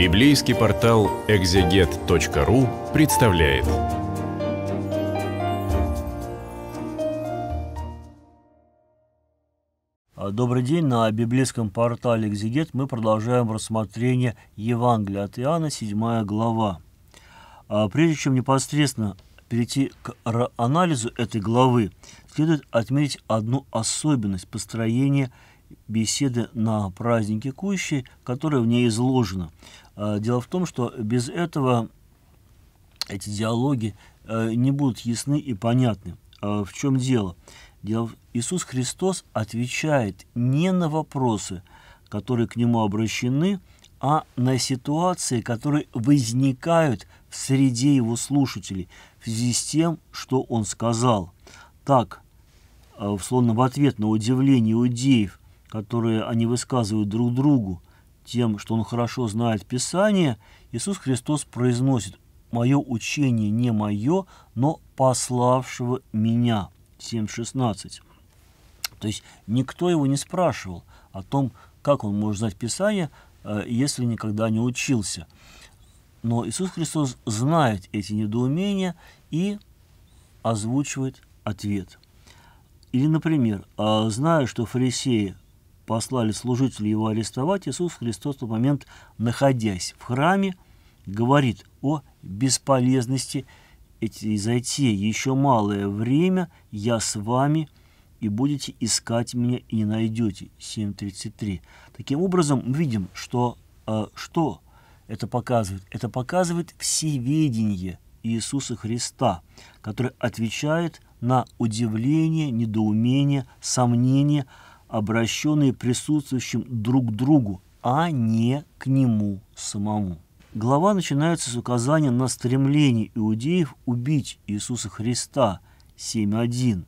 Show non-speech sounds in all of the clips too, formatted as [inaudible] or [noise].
Библейский портал экзегет.ру представляет. А, добрый день. На библейском портале «Экзегет» мы продолжаем рассмотрение Евангелия от Иоанна, 7 глава. А, прежде чем непосредственно перейти к анализу этой главы, следует отметить одну особенность построения беседы на празднике кущей, которая в ней изложена. А, дело в том, что без этого эти диалоги э, не будут ясны и понятны. А, в чем дело? дело? Иисус Христос отвечает не на вопросы, которые к Нему обращены, а на ситуации, которые возникают в среде Его слушателей в связи с тем, что Он сказал. Так, э, словно в ответ на удивление иудеев, которые они высказывают друг другу – тем, что он хорошо знает Писание, Иисус Христос произносит «Мое учение не мое, но пославшего меня». 7.16. То есть никто его не спрашивал о том, как он может знать Писание, э, если никогда не учился. Но Иисус Христос знает эти недоумения и озвучивает ответ. Или, например, «А зная, что фарисеи послали служителей его арестовать, Иисус Христос в тот момент, находясь в храме, говорит о бесполезности эти затеи. Еще малое время я с вами и будете искать меня и не найдете. 7.33. Таким образом, мы видим, что, э, что это показывает? Это показывает всеведение Иисуса Христа, который отвечает на удивление, недоумение, сомнение – обращенные присутствующим друг к другу, а не к нему самому. Глава начинается с указания на стремление иудеев убить Иисуса Христа 7.1.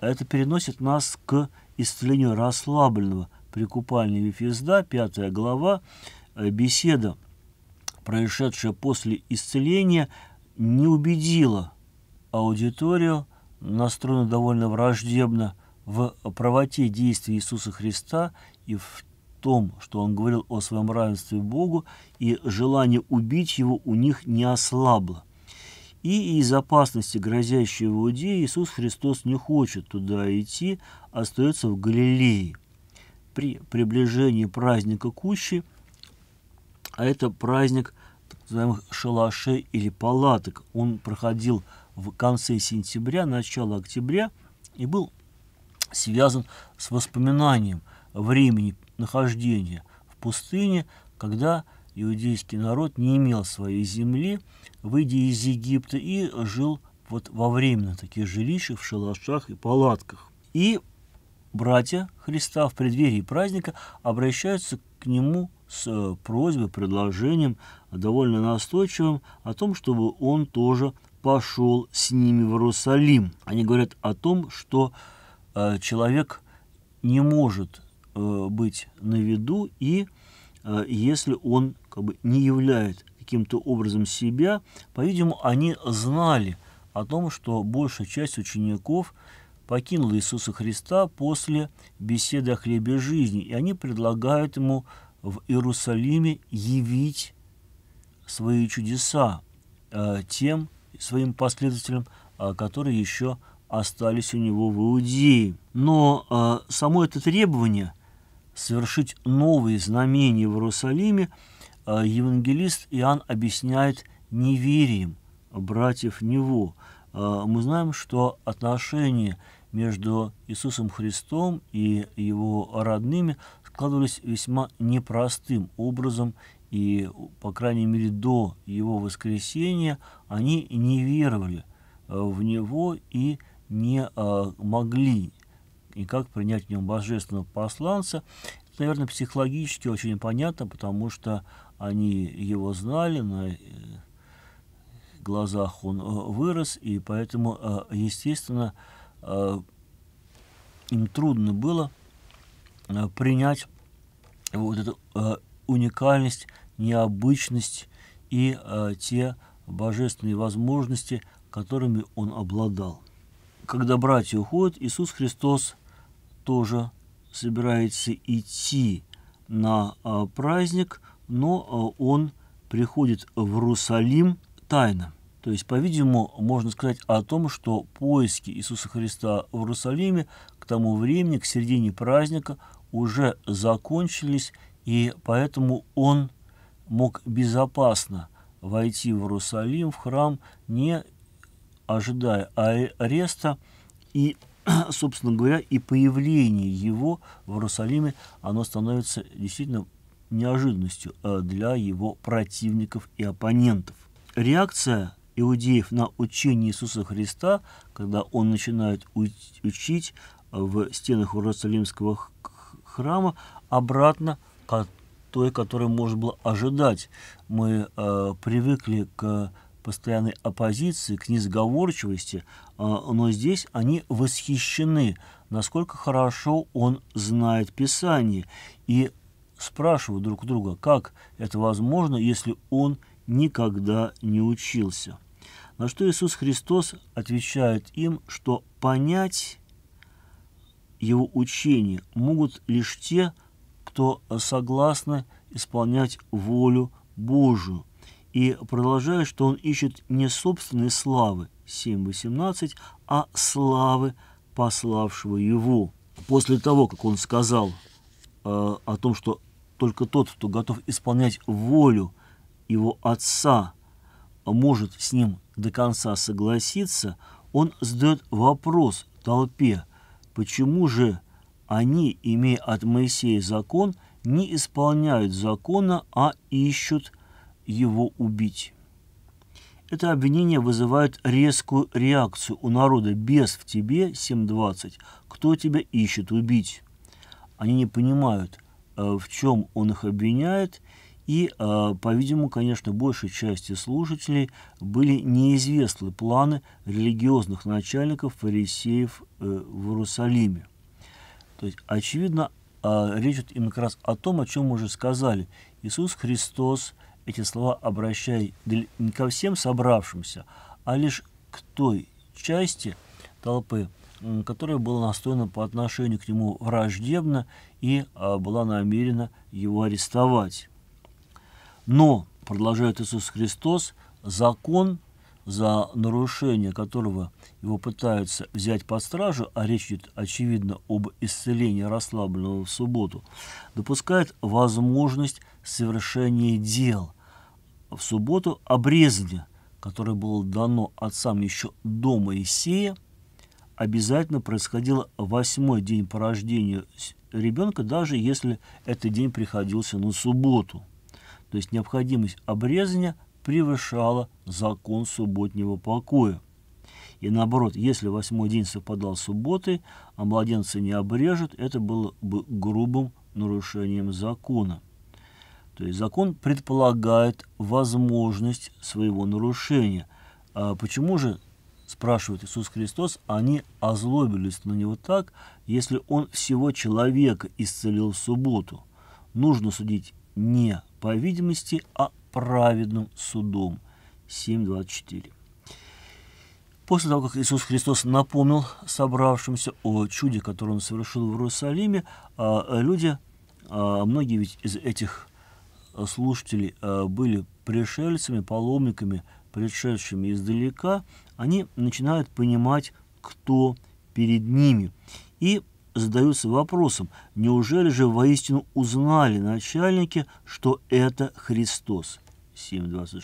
Это переносит нас к исцелению расслабленного при купальне Вифезда, 5 глава, э, беседа, происшедшая после исцеления, не убедила аудиторию, настроена довольно враждебно – в правоте действий Иисуса Христа и в том, что он говорил о своем равенстве Богу, и желание убить его у них не ослабло. И из опасности, грозящей в Иудее, Иисус Христос не хочет туда идти, остается в Галилее. При приближении праздника Кущи, а это праздник так называемых шалашей или палаток, он проходил в конце сентября, начало октября, и был связан с воспоминанием времени нахождения в пустыне, когда иудейский народ не имел своей земли, выйдя из Египта, и жил вот во временно таких жилищах, в шалашах и палатках. И братья Христа в преддверии праздника обращаются к нему с э, просьбой, предложением довольно настойчивым о том, чтобы он тоже пошел с ними в Иерусалим. Они говорят о том, что Э, человек не может э, быть на виду, и э, если он как бы не являет каким-то образом себя, по-видимому, они знали о том, что большая часть учеников покинула Иисуса Христа после беседы о хлебе жизни, и они предлагают ему в Иерусалиме явить свои чудеса тем своим последователям, которые еще остались у него в Иудее. Но э, само это требование совершить новые знамения в Иерусалиме э, евангелист Иоанн объясняет неверием братьев него. Э, а, мы знаем, что отношения между Иисусом Христом и его родными складывались весьма непростым образом, и, по крайней мере, до его воскресения они не веровали в него и не э, могли и как принять в нем божественного посланца. Это, наверное, психологически очень понятно, потому что они его знали, на э, глазах он э, вырос, и поэтому, естественно, им трудно было принять вот эту уникальность, необычность и те божественные возможности, которыми он обладал когда братья уходят, Иисус Христос тоже собирается идти на а, праздник, но а, он приходит в Иерусалим тайно. То есть, по-видимому, можно сказать о том, что поиски Иисуса Христа в Иерусалиме к тому времени, к середине праздника, уже закончились, и поэтому он мог безопасно войти в Иерусалим, в храм, не ожидая ареста и, [clears throat] собственно говоря, и появление его в Иерусалиме, оно становится действительно неожиданностью э, для его противников и оппонентов. Реакция иудеев на учение Иисуса Христа, когда он начинает учить в стенах Иерусалимского храма, обратно к той, которую можно было ожидать. Мы э, привыкли к постоянной оппозиции, к несговорчивости, а, но здесь они восхищены, насколько хорошо он знает Писание, и спрашивают друг друга, как это возможно, если он никогда не учился. На что Иисус Христос отвечает им, что понять его учение могут лишь те, кто согласны исполнять волю Божию, и продолжает, что он ищет не собственной славы 7.18, а славы пославшего его. После того, как он сказал э, о том, что только тот, кто готов исполнять волю его отца, может с ним до конца согласиться, он задает вопрос толпе, почему же они, имея от Моисея закон, не исполняют закона, а ищут его убить. Это обвинение вызывает резкую реакцию у народа «Без в тебе 7.20. Кто тебя ищет убить?» Они не понимают, э, в чем он их обвиняет, и, э, по-видимому, конечно, большей части слушателей были неизвестны планы религиозных начальников фарисеев э, в Иерусалиме. То есть, очевидно, речь идет именно как раз о том, о чем мы уже сказали. Иисус Христос – эти слова обращай не ко всем собравшимся, а лишь к той части толпы, которая была настроена по отношению к нему враждебно и а, была намерена его арестовать. Но, продолжает Иисус Христос, закон, за нарушение которого его пытаются взять под стражу, а речь идет, очевидно, об исцелении расслабленного в субботу, допускает возможность совершения дел, в субботу обрезание, которое было дано отцам еще до Моисея, обязательно происходило восьмой день по рождению ребенка, даже если этот день приходился на субботу. То есть необходимость обрезания превышала закон субботнего покоя. И наоборот, если восьмой день совпадал с субботой, а младенца не обрежут, это было бы грубым нарушением закона. То есть закон предполагает возможность своего нарушения. А почему же, спрашивает Иисус Христос, они озлобились на него так, если он всего человека исцелил в субботу? Нужно судить не по видимости, а праведным судом. 7.24. После того, как Иисус Христос напомнил собравшимся о чуде, которое он совершил в Иерусалиме, а, люди, а, многие ведь из этих слушателей э, были пришельцами, паломниками, пришедшими издалека, они начинают понимать, кто перед ними. И задаются вопросом, неужели же воистину узнали начальники, что это Христос? 7.26.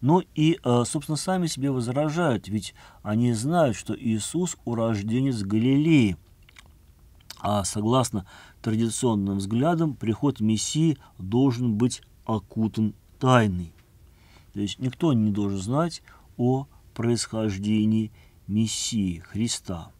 Но ну и, э, собственно, сами себе возражают, ведь они знают, что Иисус – урожденец Галилеи. А согласно традиционным взглядом, приход Мессии должен быть окутан тайной. То есть никто не должен знать о происхождении Мессии, Христа.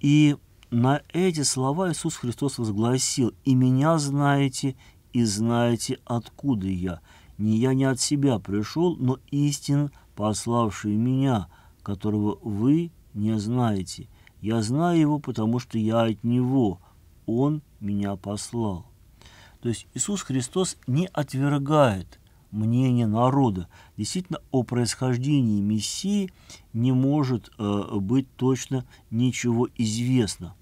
И на эти слова Иисус Христос возгласил, «И меня знаете, и знаете, откуда я. Не я не от себя пришел, но истин, пославший меня, которого вы не знаете. Я знаю его, потому что я от него, он меня послал. То есть Иисус Христос не отвергает мнение народа. Действительно, о происхождении Мессии не может э, быть точно ничего известно.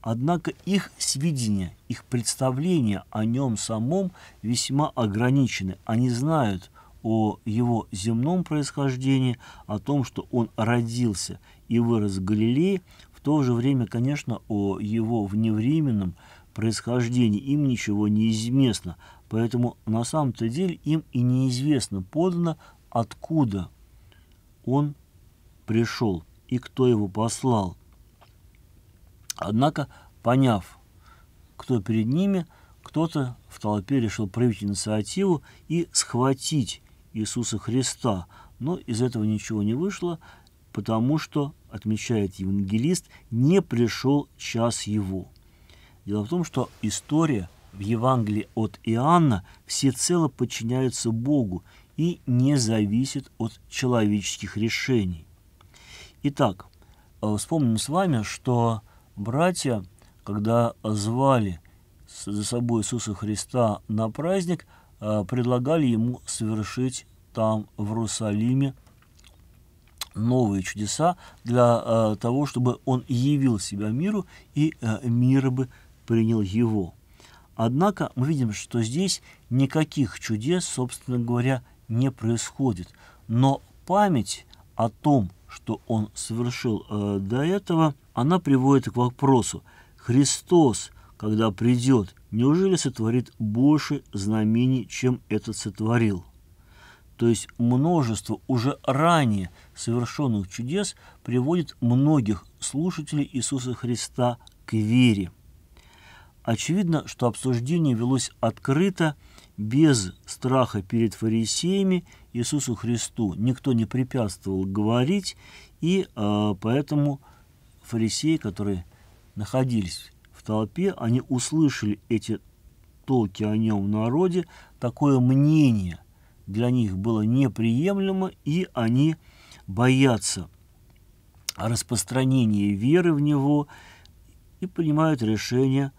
Однако их сведения, их представления о нем самом весьма ограничены. Они знают о его земном происхождении, о том, что он родился и вырос в Галилее, то же время, конечно, о его вневременном происхождении им ничего не известно, поэтому на самом-то деле им и неизвестно подано, откуда он пришел и кто его послал. Однако, поняв, кто перед ними, кто-то в толпе решил проявить инициативу и схватить Иисуса Христа, но из этого ничего не вышло, потому что отмечает евангелист, не пришел час его. Дело в том, что история в Евангелии от Иоанна всецело подчиняется Богу и не зависит от человеческих решений. Итак, э, вспомним с вами, что братья, когда звали за собой Иисуса Христа на праздник, э, предлагали ему совершить там, в Иерусалиме, новые чудеса для э, того, чтобы он явил себя миру и э, мир бы принял его. Однако мы видим, что здесь никаких чудес, собственно говоря, не происходит. Но память о том, что он совершил э, до этого, она приводит к вопросу, Христос, когда придет, неужели сотворит больше знамений, чем этот сотворил? то есть множество уже ранее совершенных чудес приводит многих слушателей Иисуса Христа к вере. Очевидно, что обсуждение велось открыто, без страха перед фарисеями Иисусу Христу никто не препятствовал говорить, и э, поэтому фарисеи, которые находились в толпе, они услышали эти толки о нем в народе, такое мнение, для них было неприемлемо, и они боятся распространения веры в него и принимают решение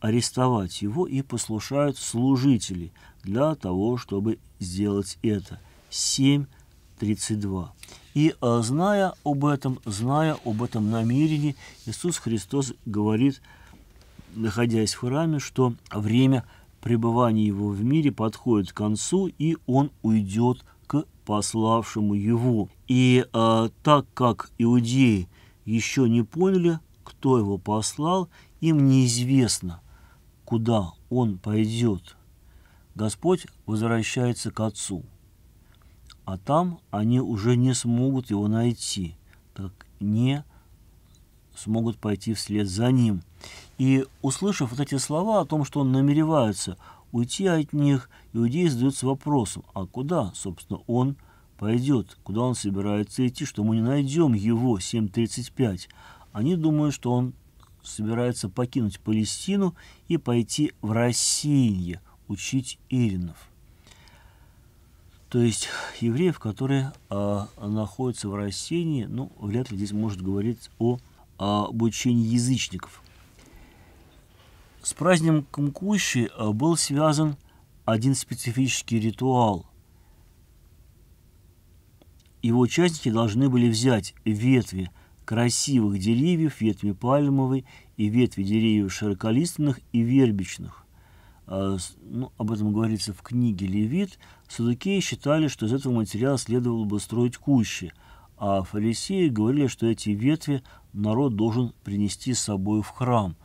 арестовать его и послушают служителей для того, чтобы сделать это. 7.32. И э, зная об этом, зная об этом намерении, Иисус Христос говорит, находясь в храме, что время – пребывание его в мире подходит к концу, и он уйдет к пославшему его. И э, так как иудеи еще не поняли, кто его послал, им неизвестно, куда он пойдет. Господь возвращается к Отцу, а там они уже не смогут его найти, так не смогут пойти вслед за ним – и услышав вот эти слова о том, что он намеревается уйти от них, иудеи задаются вопросом, а куда, собственно, он пойдет, куда он собирается идти, что мы не найдем его, 7.35. Они думают, что он собирается покинуть Палестину и пойти в Россию учить иринов. То есть евреев, которые а, находятся в России, ну, вряд ли здесь может говорить о, о а, обучении язычников – с праздником Кущи э, был связан один специфический ритуал. Его участники должны были взять ветви красивых деревьев, ветви пальмовой и ветви деревьев широколиственных и вербичных. Э, ну, об этом говорится в книге «Левит». Садукеи считали, что из этого материала следовало бы строить кущи, а фарисеи говорили, что эти ветви народ должен принести с собой в храм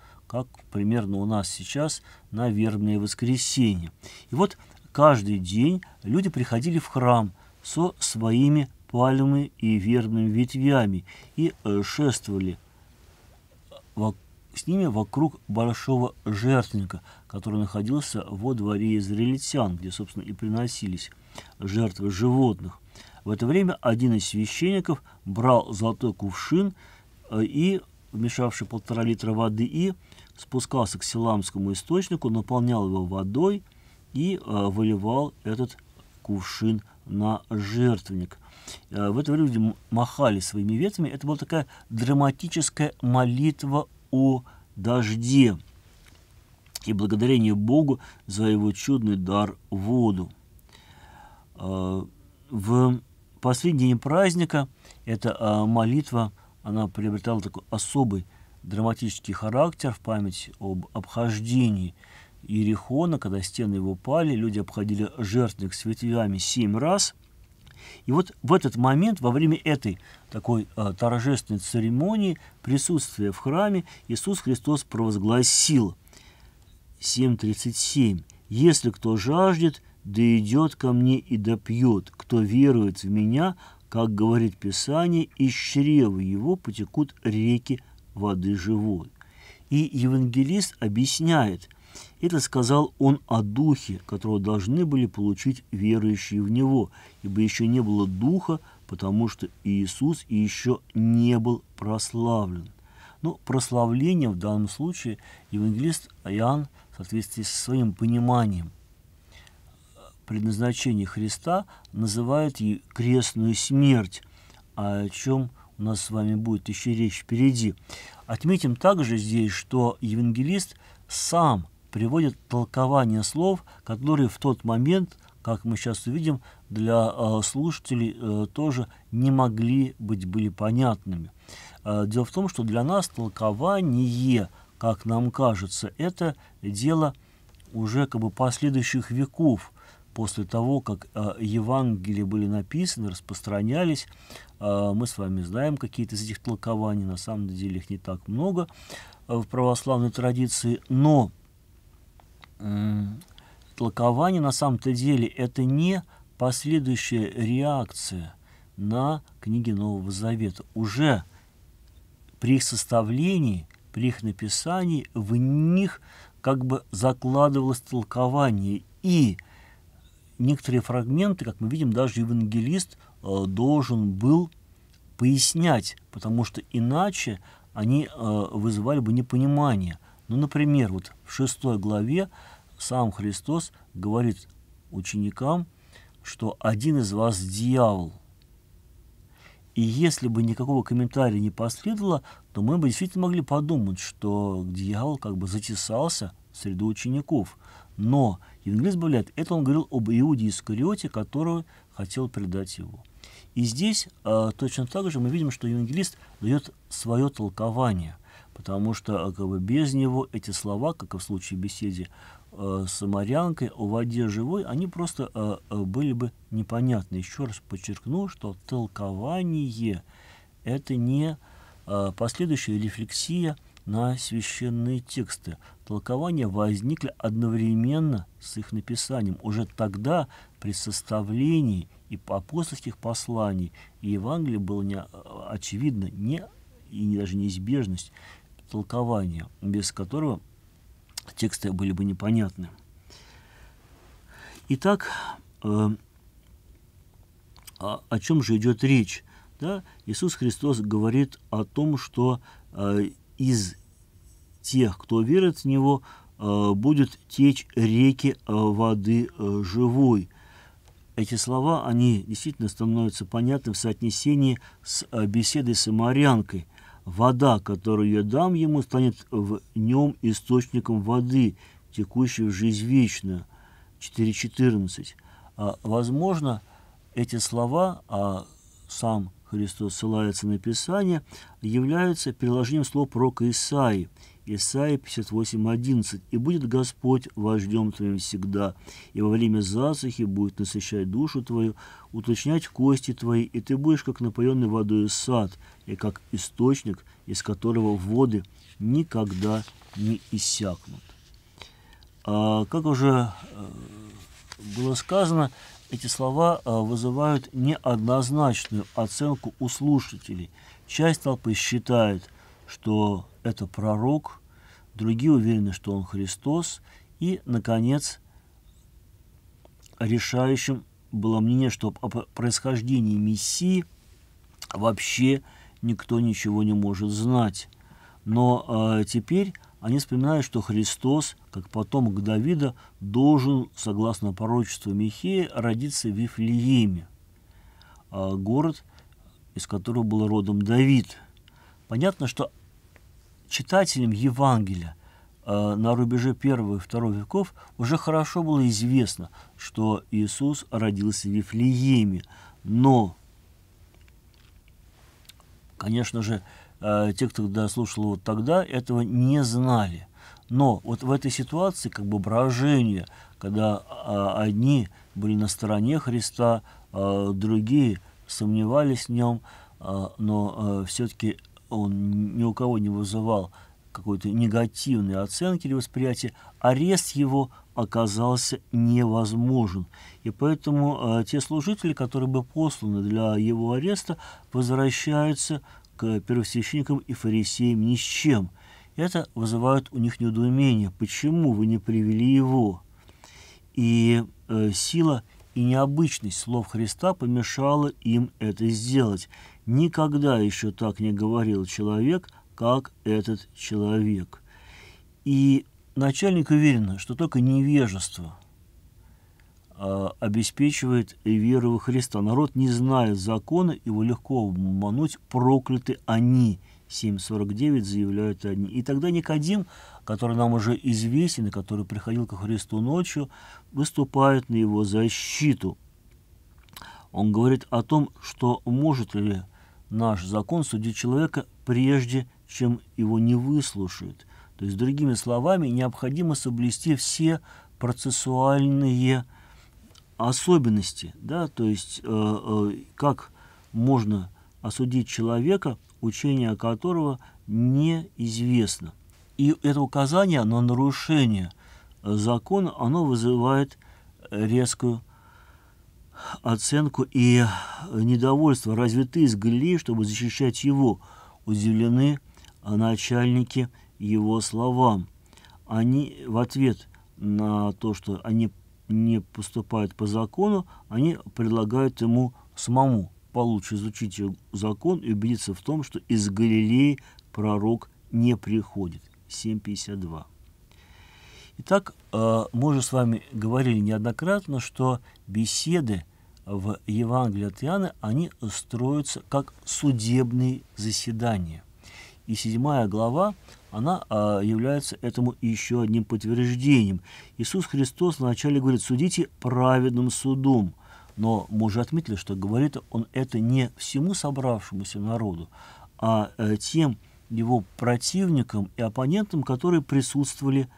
как примерно у нас сейчас на вербное воскресенье. И вот каждый день люди приходили в храм со своими пальмами и вербными ветвями и э, шествовали с ними вокруг большого жертвенника, который находился во дворе израильтян, где, собственно, и приносились жертвы животных. В это время один из священников брал золотой кувшин э, и вмешавший полтора литра воды, и спускался к Селамскому источнику, наполнял его водой и э, выливал этот кувшин на жертвенник. Э, в это время люди махали своими ветвями. Это была такая драматическая молитва о дожде и благодарение Богу за его чудный дар воду. Э, в последний день праздника эта э, молитва – она приобретала такой особый драматический характер в память об обхождении Иерихона, когда стены его пали, люди обходили жертвенник с ветвями семь раз. И вот в этот момент, во время этой такой э, торжественной церемонии, присутствия в храме, Иисус Христос провозгласил 7.37 «Если кто жаждет, да идет ко мне и допьет. Кто верует в меня, как говорит Писание, из чрева его потекут реки воды живой. И евангелист объясняет, это сказал он о духе, которого должны были получить верующие в него, ибо еще не было духа, потому что Иисус еще не был прославлен. Но прославление в данном случае евангелист Иоанн в соответствии со своим пониманием – предназначение Христа называют крестную смерть, а о чем у нас с вами будет еще речь впереди. Отметим также здесь, что евангелист сам приводит толкование слов, которые в тот момент, как мы сейчас увидим, для э, слушателей э, тоже не могли быть были понятными. Э, дело в том, что для нас толкование, как нам кажется, это дело уже как бы последующих веков – после того, как э, Евангелия были написаны, распространялись. Э, мы с вами знаем какие-то из этих толкований, на самом деле их не так много э, в православной традиции, но э, толкование на самом-то деле это не последующая реакция на книги Нового Завета. Уже при их составлении, при их написании в них как бы закладывалось толкование. И некоторые фрагменты, как мы видим, даже евангелист э, должен был пояснять, потому что иначе они э, вызывали бы непонимание. Ну, например, вот в шестой главе сам Христос говорит ученикам, что один из вас дьявол. И если бы никакого комментария не последовало, то мы бы действительно могли подумать, что дьявол как бы затесался в среду учеников. Но Евангелист добавляет, это он говорил об Иуде Искариоте, которого хотел предать его. И здесь э, точно так же мы видим, что евангелист дает свое толкование, потому что а, как бы, без него эти слова, как и в случае беседы э, с Марьянкой о воде живой, они просто э, были бы непонятны. Еще раз подчеркну, что толкование – это не э, последующая рефлексия – на священные тексты. Толкования возникли одновременно с их написанием. Уже тогда при составлении и апостольских посланий и Евангелие было не, очевидно не и даже неизбежность толкования, без которого тексты были бы непонятны. Итак, э, о, о чем же идет речь? Да? Иисус Христос говорит о том, что э, из тех, кто верит в него, э, будет течь реки э, воды э, живой. Эти слова, они действительно становятся понятны в соотнесении с беседой с Самарянкой. «Вода, которую я дам ему, станет в нем источником воды, текущей в жизнь вечную». 4.14. А, возможно, эти слова, а сам Христос ссылается на Писание, являются приложением слов пророка Исаи, Исаия 58.11. «И будет Господь вождем твоим всегда, и во время засухи будет насыщать душу твою, уточнять кости твои, и ты будешь, как напоенный водой сад, и как источник, из которого воды никогда не иссякнут». А, как уже э, было сказано, эти слова э, вызывают неоднозначную оценку у слушателей. Часть толпы считает, что это пророк, другие уверены, что он Христос, и, наконец, решающим было мнение, что о происхождении Мессии вообще никто ничего не может знать. Но э, теперь они вспоминают, что Христос, как потомок Давида, должен, согласно пророчеству Михея, родиться в Вифлееме, а, город, из которого был родом Давид. Понятно, что читателям Евангелия а, на рубеже первого и второго веков уже хорошо было известно, что Иисус родился в Вифлееме, но, конечно же, э, те, кто дослушал его тогда, этого не знали. Но вот в этой ситуации как бы брожение, когда э, одни были на стороне Христа, э, другие сомневались в нем, э, но э, все-таки он ни у кого не вызывал какой-то негативной оценки или восприятия, арест его оказался невозможен. И поэтому э, те служители, которые были посланы для его ареста, возвращаются к первосвященникам и фарисеям ни с чем. Это вызывает у них недоумение, почему вы не привели его. И э, сила и необычность слов Христа помешала им это сделать. Никогда еще так не говорил человек, как этот человек. И начальник уверен, что только невежество а, обеспечивает веру во Христа. Народ не знает закона, его легко обмануть, прокляты они. 7.49 заявляют они. И тогда Никодим, который нам уже известен, и который приходил ко Христу ночью, выступает на его защиту. Он говорит о том, что может ли наш закон судить человека прежде, чем его не выслушает. То есть, другими словами, необходимо соблюсти все процессуальные э, особенности, да, то есть э, э, как можно осудить человека, учение которого неизвестно. И это указание на нарушение закона, оно вызывает резкую оценку и недовольство. Разве ты из Галилеи, чтобы защищать его? Удивлены начальники его словам. Они в ответ на то, что они не поступают по закону, они предлагают ему самому получше изучить закон и убедиться в том, что из Галилеи пророк не приходит. 7.52. Итак, э, мы уже с вами говорили неоднократно, что беседы в Евангелии от Иоанна, они строятся как судебные заседания. И седьмая глава она а, является этому еще одним подтверждением. Иисус Христос вначале говорит, судите праведным судом. Но мы уже отметили, что говорит он это не всему собравшемуся народу, а э, тем его противникам и оппонентам, которые присутствовали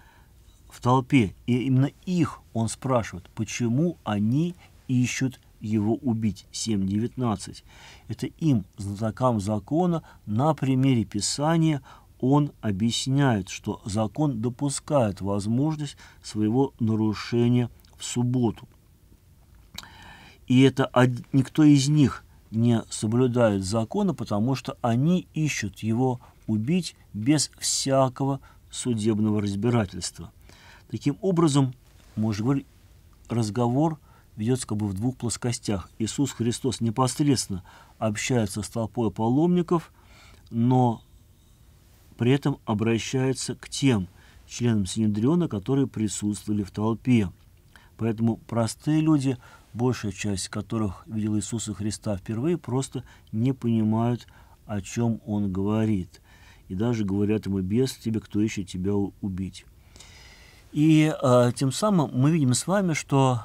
в толпе. И именно их он спрашивает, почему они ищут его убить. 7.19. Это им, знатокам закона, на примере Писания он объясняет, что закон допускает возможность своего нарушения в субботу. И это никто из них не соблюдает закона, потому что они ищут его убить без всякого судебного разбирательства. Таким образом, можно говорить, разговор ведется как бы в двух плоскостях. Иисус Христос непосредственно общается с толпой паломников, но при этом обращается к тем членам Синедриона, которые присутствовали в толпе. Поэтому простые люди, большая часть которых видела Иисуса Христа впервые, просто не понимают, о чем Он говорит. И даже говорят ему, без тебе, кто ищет тебя убить. И э, тем самым мы видим с вами, что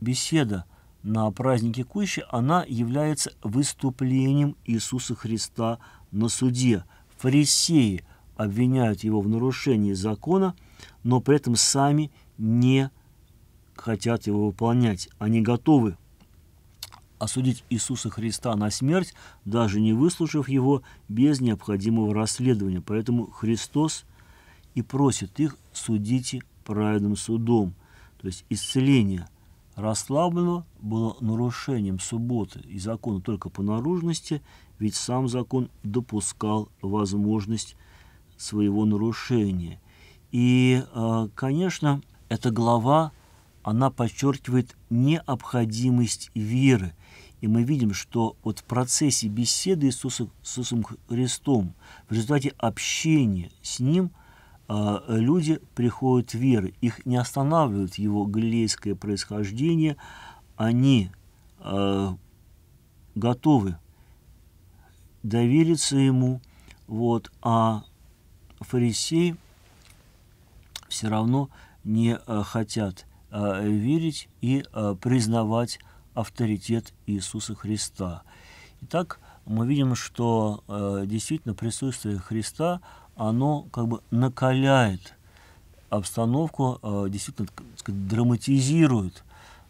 беседа на празднике Кущи, она является выступлением Иисуса Христа на суде, Фарисеи обвиняют его в нарушении закона, но при этом сами не хотят его выполнять. Они готовы осудить Иисуса Христа на смерть, даже не выслушав его без необходимого расследования. Поэтому Христос и просит их «судите праведным судом», то есть исцеление – расслаблено было нарушением субботы и закона только по наружности, ведь сам закон допускал возможность своего нарушения. И, э, конечно, эта глава, она подчеркивает необходимость веры. И мы видим, что вот в процессе беседы Иисуса с Иисусом Христом, в результате общения с Ним – а, э, люди приходят в веры. Их не останавливает его галилейское происхождение. Они э, готовы довериться ему. Вот, а фарисеи все равно не э, хотят верить и признавать авторитет Иисуса Христа. Итак, мы видим, что действительно присутствие Христа оно как бы накаляет обстановку, э, действительно сказать, драматизирует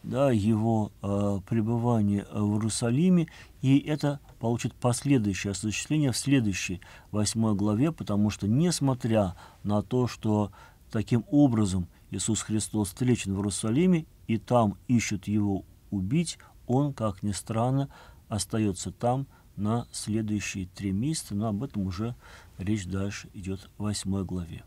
да, его э, пребывание в Иерусалиме, и это получит последующее осуществление в следующей восьмой главе, потому что несмотря на то, что таким образом Иисус Христос встречен в Иерусалиме, и там ищут его убить, он, как ни странно, остается там, на следующие три месяца, но об этом уже речь дальше идет в 8 главе.